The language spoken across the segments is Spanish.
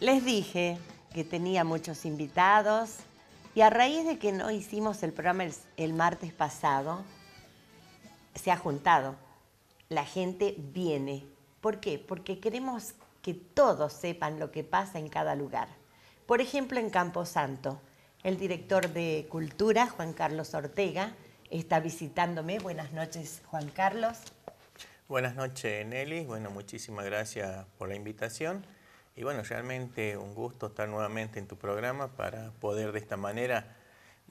Les dije que tenía muchos invitados y a raíz de que no hicimos el programa el, martes pasado, se ha juntado. La gente viene. ¿Por qué? Porque queremos que todos sepan lo que pasa en cada lugar. Por ejemplo, en Camposanto, el director de Cultura, Juan Carlos Ortega, está visitándome. Buenas noches, Juan Carlos. Buenas noches, Nelly. Bueno, muchísimas gracias por la invitación. Y bueno, realmente un gusto estar nuevamente en tu programa para poder de esta manera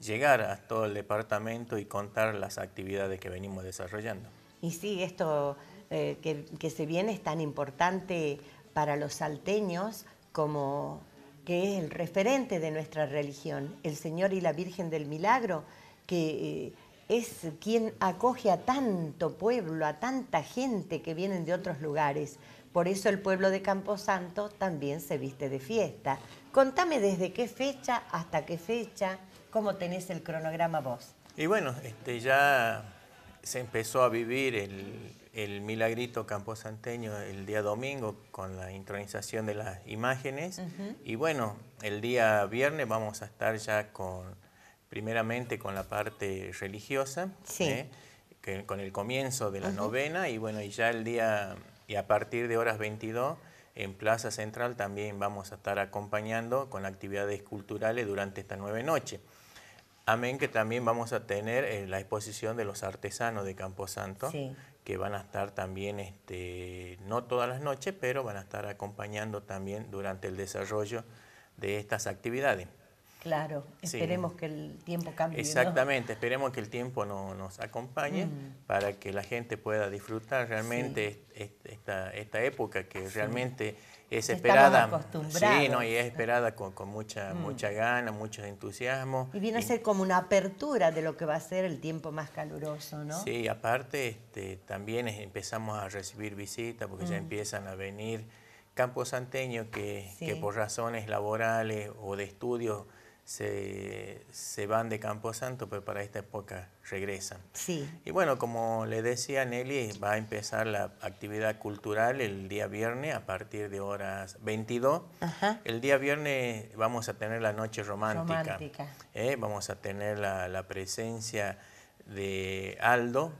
llegar a todo el departamento y contar las actividades que venimos desarrollando. Y sí, esto eh, que, que se viene es tan importante para los salteños como que es el referente de nuestra religión, el Señor y la Virgen del Milagro, que eh, es quien acoge a tanto pueblo, a tanta gente que vienen de otros lugares. Por eso el pueblo de Camposanto también se viste de fiesta. Contame desde qué fecha hasta qué fecha, cómo tenés el cronograma vos. Y bueno, este, ya se empezó a vivir el, milagrito camposanteño el día domingo con la intronización de las imágenes. Y bueno, el día viernes vamos a estar ya con, primeramente con la parte religiosa, ¿eh? con el comienzo de la novena y bueno, y ya el día y a partir de horas 22, en Plaza Central también vamos a estar acompañando con actividades culturales durante esta nueve noche. Amén que también vamos a tener eh, la exposición de los artesanos de Camposanto, que van a estar también, este, no todas las noches, pero van a estar acompañando también durante el desarrollo de estas actividades. Claro, esperemos que el tiempo cambie. Exactamente, esperemos que el tiempo no, nos acompañe mm. para que la gente pueda disfrutar realmente esta, época que realmente es esperada. Sí, no, y es esperada con, mucha, mm. mucha gana, mucho entusiasmo. Y viene a ser como una apertura de lo que va a ser el tiempo más caluroso, ¿no? Sí, aparte este, también empezamos a recibir visitas porque ya mm. empiezan a venir campos que, por razones laborales o de estudios se, se, van de Camposanto, pero para esta época regresan. Y bueno, como le decía Nelly, va a empezar la actividad cultural el día viernes a partir de horas 22. El día viernes vamos a tener la noche romántica. ¿eh? vamos a tener la, presencia de Aldo,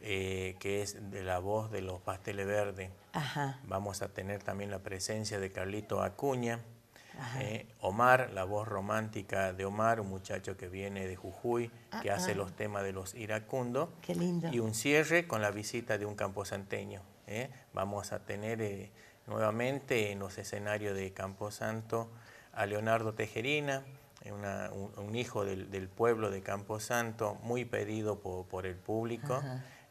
eh, que es de la voz de los pasteles verdes. Vamos a tener también la presencia de Carlito Acuña. Eh, Omar, la voz romántica de Omar, un muchacho que viene de Jujuy, ah, que hace ah. los temas de los iracundos. Qué lindo. Y un cierre con la visita de un camposanteño. ¿eh? Vamos a tener eh, nuevamente en los escenarios de Camposanto a Leonardo Tejerina, un, hijo del, pueblo de Camposanto, muy pedido por, el público.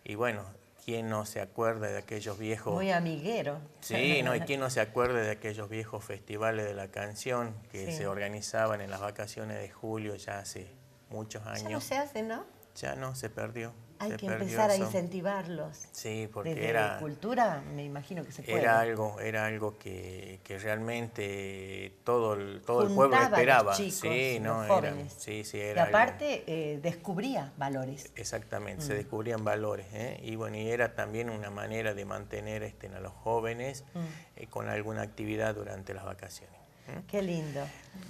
Y bueno, ¿Quién no se acuerda de aquellos viejos... Muy amiguero. Sí, ¿no? ¿Y quién no se acuerda de aquellos viejos festivales de la canción que se organizaban en las vacaciones de julio ya hace muchos años? Ya no se hace, ¿no? Ya no, se perdió. Hay que empezar a incentivarlos. Sí, porque era... La cultura, me imagino que se puede. Era algo, era algo que, realmente todo el, todo el pueblo esperaba. Los chicos, sí, sí, sí, y aparte eh, descubría valores. Exactamente, se mm. descubrían valores. ¿eh? Y bueno, y era también una manera de mantener este, a los jóvenes mm. eh, con alguna actividad durante las vacaciones. ¿Eh? Qué lindo.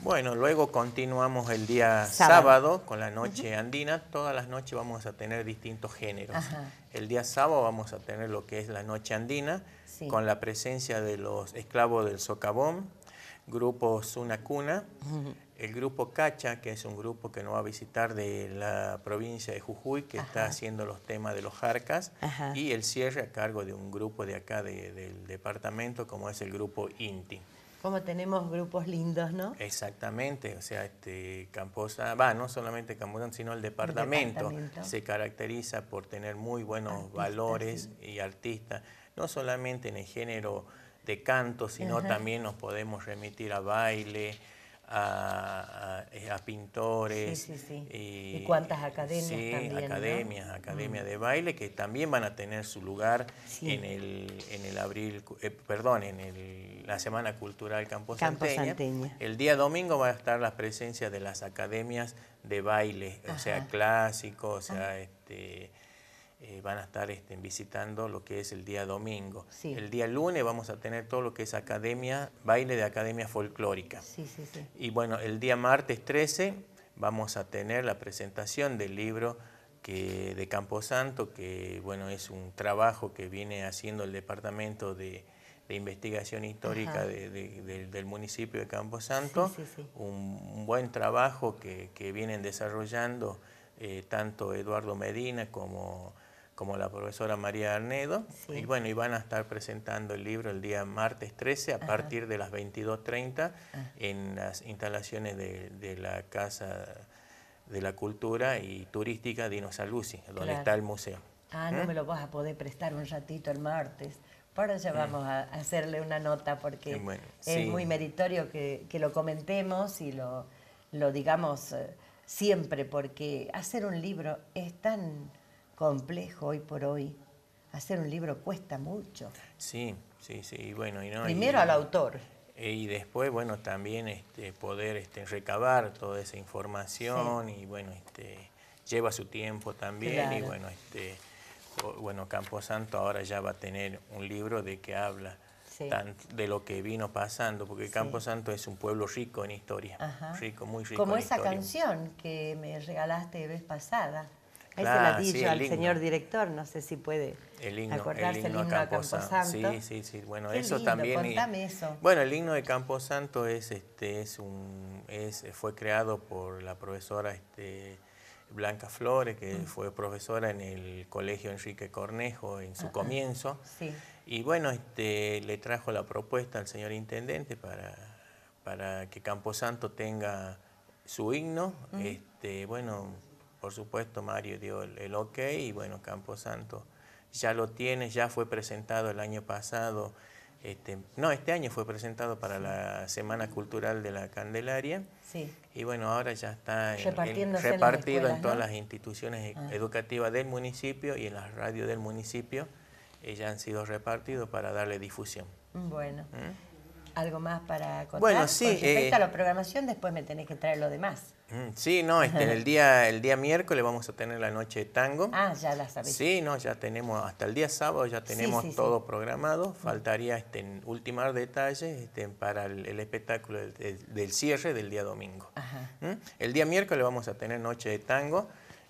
Bueno, luego continuamos el día sábado, con la noche andina. Todas las noches vamos a tener distintos géneros. El día sábado vamos a tener lo que es la noche andina, con la presencia de los esclavos del socavón, grupo Sunacuna, el grupo Cacha, que es un grupo que nos va a visitar de la provincia de Jujuy, que está haciendo los temas de los jarcas, y el cierre a cargo de un grupo de acá del departamento, como es el grupo Inti. Como tenemos grupos lindos, ¿no? Exactamente, o sea, este Camposa, va, no solamente Camposa, sino el departamento, se caracteriza por tener muy buenos valores y artistas, no solamente en el género de canto, sino también nos podemos remitir a baile, eh, a, pintores. Eh, y cuántas academias academias, mm. de baile que también van a tener su lugar en el, en el abril, eh, perdón, en el, la Semana Cultural Camposanteña. el día domingo va a estar la presencia de las academias de baile, o sea, clásico, o sea, ah. este eh, van a estar este, visitando lo que es el día domingo. El día lunes vamos a tener todo lo que es academia, baile de academia folclórica. y bueno, el día martes 13 vamos a tener la presentación del libro que, de Camposanto, que bueno, es un trabajo que viene haciendo el Departamento de, Investigación Histórica del municipio de Camposanto, Un, buen trabajo que, vienen desarrollando eh, tanto Eduardo Medina como como la profesora María Arnedo. Y bueno, y van a estar presentando el libro el día martes 13 a partir de las 22.30 ah. en las instalaciones de, la Casa de la Cultura y Turística Dinosalusi, donde está el museo. Ah, no ¿Mm? me lo vas a poder prestar un ratito el martes. Por ya mm. vamos a hacerle una nota porque es muy meritorio que, lo comentemos y lo, lo digamos eh, siempre porque hacer un libro es tan complejo hoy por hoy. Hacer un libro cuesta mucho. Sí, sí, sí. Bueno, y Primero al autor. Eh, y después, bueno, también este, poder este, recabar toda esa información y bueno, este, lleva su tiempo también y bueno, este, bueno, Camposanto ahora ya va a tener un libro de que habla de lo que vino pasando, porque Camposanto es un pueblo rico en historia, rico, muy rico. Como esa canción que me regalaste vez pasada. Ahí se la ah, al señor director, no sé si puede acordarse el himno, el Camposanto. Sí, sí, sí. Bueno, eso también. Bueno, el himno de Camposanto es, este, es un, fue creado por la profesora este, Blanca Flores, que mm. fue profesora en el Colegio Enrique Cornejo en su ah, ah, comienzo. Y bueno, este, le trajo la propuesta al señor intendente para, para que Camposanto tenga su himno. Mm. Este, bueno por supuesto, Mario dio el, ok y bueno, Camposanto ya lo tiene, ya fue presentado el año pasado. Este, no, este año fue presentado para la Semana Cultural de la Candelaria. Sí. Y bueno, ahora ya está repartido en, todas las instituciones e, ah. educativas del municipio y en las radios del municipio. Eh, ya han sido repartidos para darle difusión. Bueno. ¿Mm? algo más para contar? Bueno, sí. respecto eh, a la programación, después me tenés que traer lo demás. Mm, sí, no, este, el, día, el día miércoles vamos a tener la noche de tango. Ah, ya la sabés. Sí, no, ya tenemos, hasta el día sábado ya tenemos todo programado. Mm. Faltaría este, ultimar detalles este, para el, espectáculo del, cierre del día domingo. Ajá. ¿Mm? El día miércoles vamos a tener noche de tango.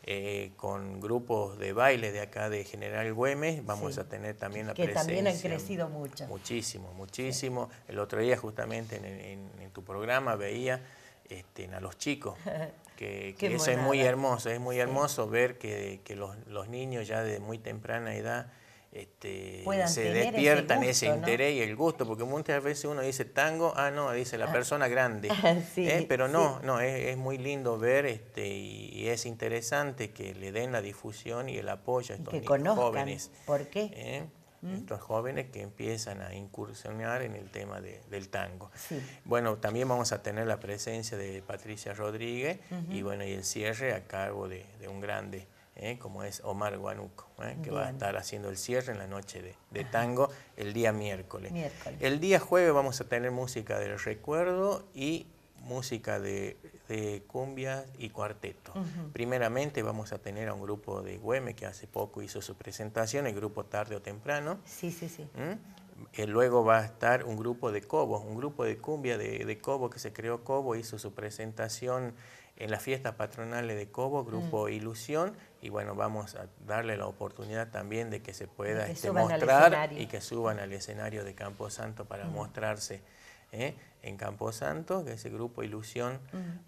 Eh, con grupos de baile de acá de General Güemes, vamos a tener también la presencia. Que también han crecido mucho. Muchísimo, muchísimo. El otro día justamente en, tu programa veía este, a los chicos, que, eso es muy hermoso, es muy hermoso ver que, los niños ya de muy temprana edad este, se despiertan ese, interés y el gusto, porque muchas veces uno dice tango, ah, no, dice la ah. persona grande. Ah, ¿eh? pero no, no, es, muy lindo ver este, y es interesante que le den la difusión y el apoyo a estos jóvenes. ¿Por qué? ¿eh? Mm. Estos jóvenes que empiezan a incursionar en el tema del tango. Bueno, también vamos a tener la presencia de Patricia Rodríguez y bueno, y el cierre a cargo de, de un grande ¿eh? como es Omar Guanuco, ¿eh? que va a estar haciendo el cierre en la noche de, tango el día miércoles. El día jueves vamos a tener música del recuerdo y música de, cumbia y cuarteto. Primeramente vamos a tener a un grupo de Güeme que hace poco hizo su presentación, el grupo Tarde o Temprano. Sí, sí, sí. ¿Mm? Eh, luego va a estar un grupo de Cobo, un grupo de cumbia de, Cobo que se creó Cobo, hizo su presentación en las fiestas patronales de Cobo, mm. grupo Ilusión, y bueno, vamos a darle la oportunidad también de que se pueda este, mostrar y que suban al escenario de Camposanto para mostrarse ¿eh? en Camposanto, que ese grupo Ilusión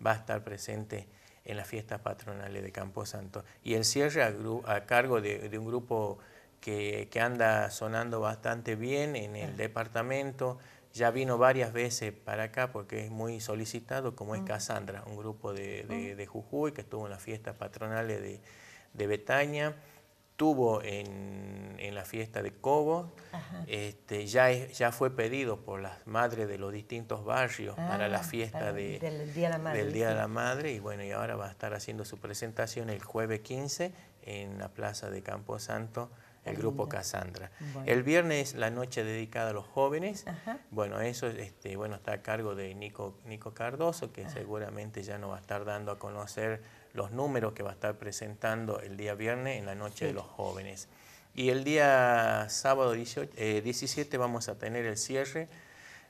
va a estar presente en las fiestas patronales de Camposanto. Y el cierre a, cargo de, un grupo que, anda sonando bastante bien en el departamento, ya vino varias veces para acá porque es muy solicitado, como es Casandra, un grupo de, de Jujuy que estuvo en las fiestas patronales de de Betania, tuvo en, la fiesta de Cobo, este, ya, ya fue pedido por las madres de los distintos barrios ah, para la fiesta del, Día de la Madre, y bueno, y ahora va a estar haciendo su presentación el jueves 15 en la plaza de Camposanto, el grupo Casandra. El viernes la noche dedicada a los jóvenes. Bueno, eso este, bueno, está a cargo de Nico, Nico Cardoso, que ah. seguramente ya nos va a estar dando a conocer los números que va a estar presentando el día viernes en la Noche de los Jóvenes. Y el día sábado 17 eh, vamos a tener el cierre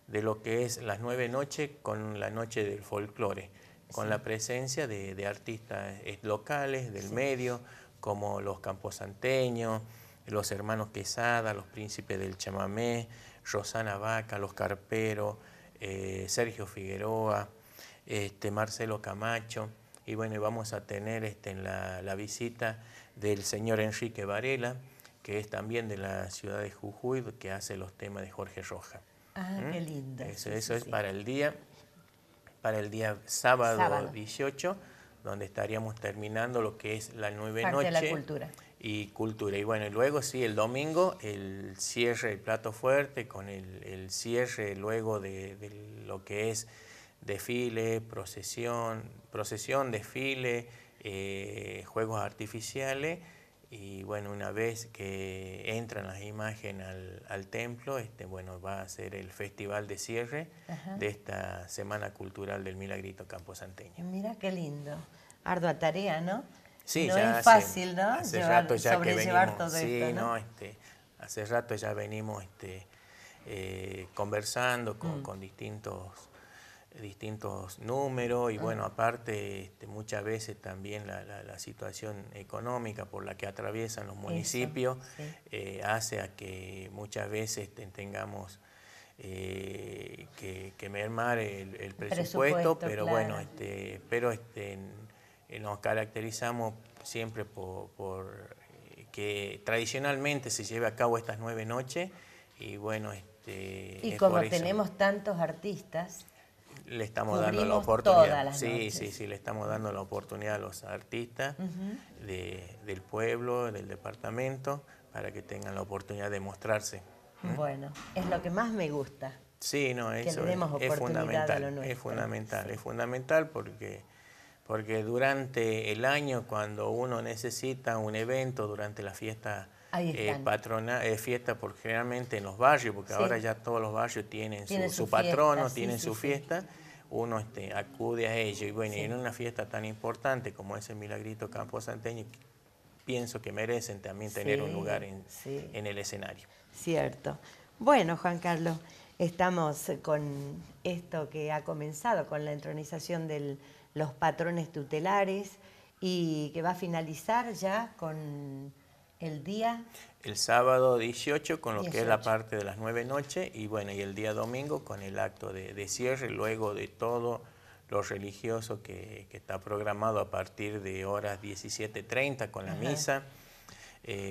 de lo que es las nueve noches con la Noche del Folclore, con la presencia de, artistas eh, locales, del medio, como los camposanteños, los hermanos Quesada, los príncipes del chamamé, Rosana Vaca, los carperos, eh, Sergio Figueroa, este, Marcelo Camacho y bueno, vamos a tener este, la, visita del señor Enrique Varela, que es también de la ciudad de Jujuy, que hace los temas de Jorge Roja. Ah, qué ¿Mm? lindo. Eso, es para el día, para el día sábado, 18, donde estaríamos terminando lo que es la nueve noche. la cultura. Y cultura. Y bueno, y luego sí, el domingo, el cierre, el plato fuerte, con el, cierre luego de lo que es desfile, procesión, procesión, desfile, eh, juegos artificiales y bueno, una vez que entran las imágenes al, templo, este, bueno, va a ser el festival de cierre de esta Semana Cultural del Milagrito Camposanteño. Mira qué lindo, ardua tarea, ¿no? Sí, es hace, fácil, ¿no? Hace rato ya que venimos, Este, hace rato ya venimos este, eh, conversando con mm. distintos distintos números y bueno, aparte este, muchas veces también la, situación económica por la que atraviesan los municipios eh, hace a que muchas veces tengamos eh, que, que, mermar el, presupuesto, pero bueno, este, pero este, nos caracterizamos siempre por, eh, que tradicionalmente se lleve a cabo estas nueve noches y bueno, este, y como tenemos tantos artistas, le estamos dando la oportunidad. sí, sí, sí, le estamos dando la oportunidad a los artistas de, del pueblo, del departamento, para que tengan la oportunidad de mostrarse. ¿Mm? Bueno, es lo que más me gusta. Sí, no, eso es, fundamental. es fundamental, es fundamental porque, porque durante el año, cuando uno necesita un evento, durante la fiesta eh, patrona, fiesta porque generalmente en los barrios, porque ahora ya todos los barrios tienen, su, patrono, tienen su fiesta, uno este, acude a ello. Y bueno, en una fiesta tan importante como es el Milagrito Campo pienso que merecen también tener un lugar en, en el escenario. Cierto. Bueno, Juan Carlos, estamos con esto que ha comenzado, con la entronización de los patrones tutelares y que va a finalizar ya con el día... El sábado 18 con lo que es la parte de las nueve noches y bueno, y el día domingo con el acto de, cierre, luego de todo lo religioso que, está programado a partir de horas 17.30 eh, con la misa,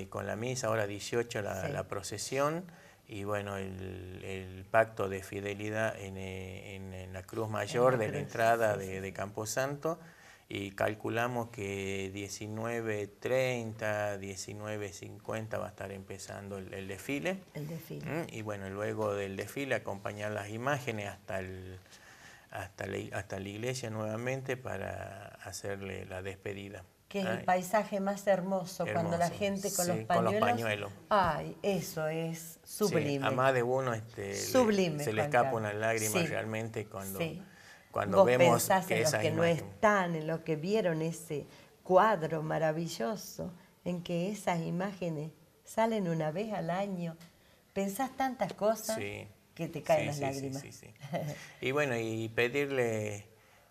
con la misa, hora 18 la, procesión y bueno, el, pacto de fidelidad en, eh, la Cruz Mayor de la entrada de Camposanto y calculamos que 19.30, 19.50 va a estar empezando el, desfile. El desfile. ¿Mm? Y bueno, luego del desfile acompañar las imágenes hasta, el, hasta, la, hasta la iglesia nuevamente para hacerle la despedida. Que es el ¿Ah? paisaje más hermoso, cuando la gente con, los pañuelos, con los pañuelos. Ay, eso es sublime. a más de uno este, sublime, se le escapa una lágrima realmente cuando... Cuando Vos pensás que en los que no están, en lo que vieron ese cuadro maravilloso, en que esas imágenes salen una vez al año, pensás tantas cosas que te caen las lágrimas. y bueno, y pedirle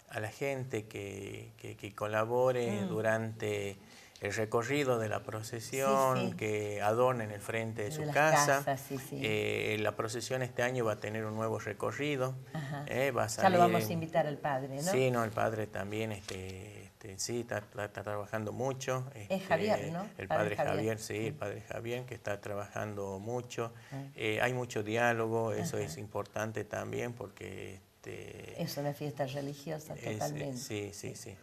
a la gente que, colabore mm. durante el recorrido de la procesión que adorna en el frente de, su casa. Eh, la procesión este año va a tener un nuevo recorrido. Eh, va ya lo vamos a invitar al padre, ¿no? Sí, no, el padre también, este, este sí, está, trabajando mucho. es este, Javier, ¿no? El padre, Javier. sí, el padre Javier que está trabajando mucho. Ah. Eh, hay mucho diálogo, eso es importante también porque... Este, es una fiesta religiosa totalmente. sí, sí, sí.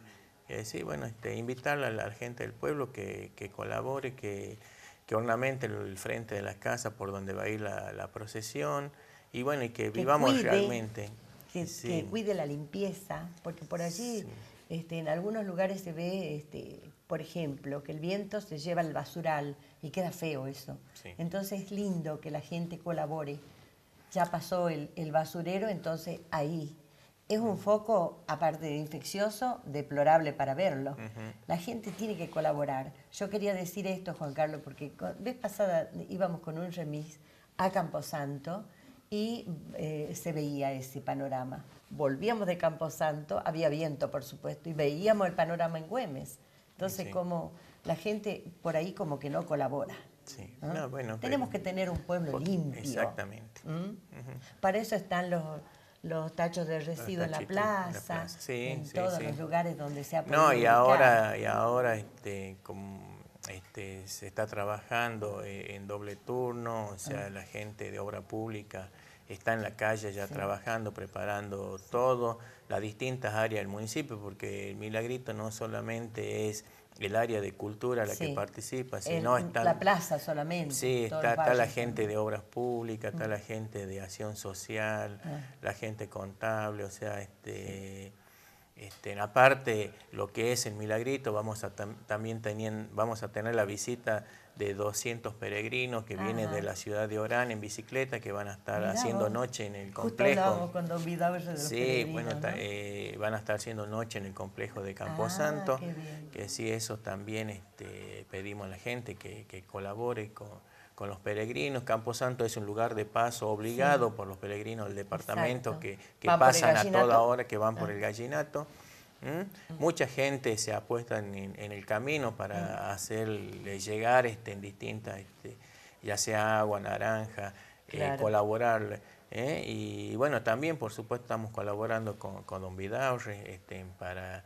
Es eh, decir bueno, este, invitar a la gente del pueblo que, que colabore, que, que, ornamente el frente de la casa por donde va a ir la, procesión y bueno, y que, vivamos realmente. Que, cuide la limpieza, porque por allí este, en algunos lugares se ve, este, por ejemplo, que el viento se lleva al basural y queda feo eso. Entonces es lindo que la gente colabore. Ya pasó el, el basurero, entonces ahí es un foco, aparte de infeccioso, deplorable para verlo. La gente tiene que colaborar. Yo quería decir esto, Juan Carlos, porque vez pasada íbamos con un remis a Camposanto y eh, se veía ese panorama. Volvíamos de Camposanto, había viento, por supuesto, y veíamos el panorama en Güemes. Entonces, como la gente por ahí como que no colabora. Sí. bueno, Tenemos que tener un pueblo limpio. Exactamente. ¿Mm? Para eso están los los tachos de residuo en la plaza, en, todos los lugares donde se ha No, y ahora, y ahora este, este, se está trabajando eh, en doble turno, o sea, ah. la gente de obra pública está en la calle ya trabajando, preparando todo, las distintas áreas del municipio, porque el milagrito no solamente es el área de cultura a la que participa, sino está la plaza solamente. Sí, está, está la gente de obras públicas, está la mm. gente de acción social, ah. la gente contable, o sea, este, este, aparte lo que es el milagrito, vamos a también teniendo, vamos a tener la visita de 200 peregrinos que vienen de la ciudad de Orán en bicicleta, que van a estar haciendo noche en el complejo. sí, bueno, eh, van a estar haciendo noche en el complejo de Camposanto, ah, que si eso también este, pedimos a la gente que, colabore con, los peregrinos. Camposanto es un lugar de paso obligado por los peregrinos del departamento que, que pasan a toda hora, que van por ah. el gallinato. ¿Eh? Mucha gente se puesto en, en el camino para hacerle llegar este, en distintas, este, ya sea agua, naranja, eh, colaborar. ¿eh? Y bueno, también por supuesto estamos colaborando con, con Don Vidaurre este, para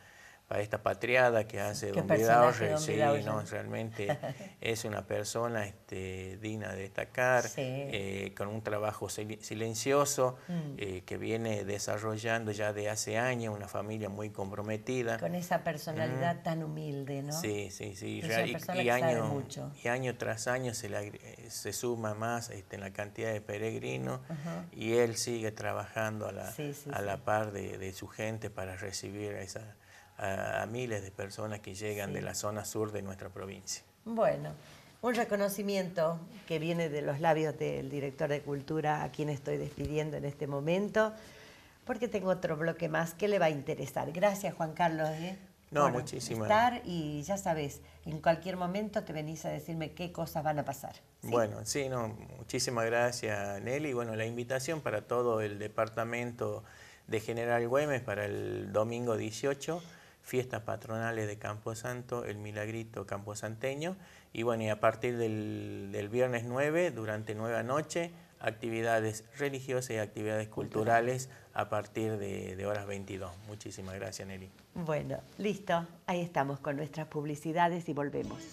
a esta patriada que hace Don Vidal. Sí, realmente es una persona este, digna de destacar, eh, con un trabajo silencioso mm. eh, que viene desarrollando ya de hace años, una familia muy comprometida. Con esa personalidad mm. tan humilde, ¿no? Sí, sí, sí. y, año, año, tras año se, eh, se suma más este, en la cantidad de peregrinos y él sigue trabajando a la, a la par de, de su gente para recibir a esa a, miles de personas que llegan de la zona sur de nuestra provincia. Bueno, un reconocimiento que viene de los labios del director de Cultura, a quien estoy despidiendo en este momento, porque tengo otro bloque más que le va a interesar. Gracias, Juan Carlos. ¿eh? No, Estar y ya sabes, en cualquier momento te venís a decirme qué cosas van a pasar. Bueno, sí, no, muchísimas gracias, Nelly. Bueno, la invitación para todo el departamento de General Güemes para el domingo 18 fiestas patronales de Camposanto, el milagrito camposanteño. Y bueno, y a partir del, viernes 9, durante nueva noche, actividades religiosas y actividades culturales a partir de, de, horas 22. Muchísimas gracias, Nelly. Bueno, listo. Ahí estamos con nuestras publicidades y volvemos.